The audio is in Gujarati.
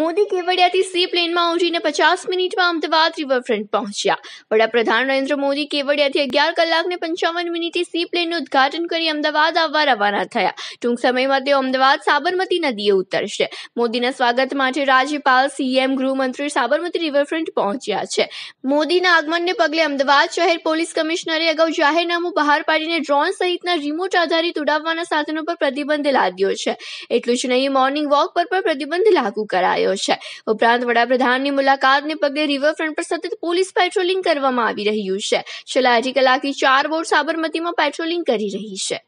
મોદી કેવડિયાથી સી પ્લેનમાં ઉજીને પચાસ મિનિટમાં અમદાવાદ રિવરફ્રન્ટ પહોંચ્યા વડાપ્રધાન નરેન્દ્ર મોદી કેવડિયાથી અગિયાર કલાકને પંચાવન મિનિટે સી પ્લેનનું ઉદઘાટન કરી અમદાવાદ આવવા રવાના થયા ટૂંક સમયમાં તેઓ અમદાવાદ સાબરમતી નદીએ ઉતરશે મોદીના સ્વાગત માટે રાજ્યપાલ સીએમ ગૃહમંત્રી સાબરમતી રિવરફ્રન્ટ પહોંચ્યા છે મોદીના આગમનને પગલે અમદાવાદ શહેર પોલીસ કમિશનરે અગાઉ જાહેરનામું બહાર પાડીને ડ્રોન સહિતના રિમોટ આધારિત ઉડાવવાના સાધનો પર પ્રતિબંધ લાદ્યો છે એટલું જ નહીં મોર્નિંગ વોક પર પણ પ્રતિબંધ લાગુ કરાયો કરાયો છે ઉપરાંત વડાપ્રધાનની મુલાકાતને પગલે રિવરફ્રન્ટ પર સતત પોલીસ પેટ્રોલિંગ કરવામાં આવી રહ્યું છે છેલ્લા અઢી કલાકથી ચાર બોટ સાબરમતીમાં પેટ્રોલિંગ કરી રહી છે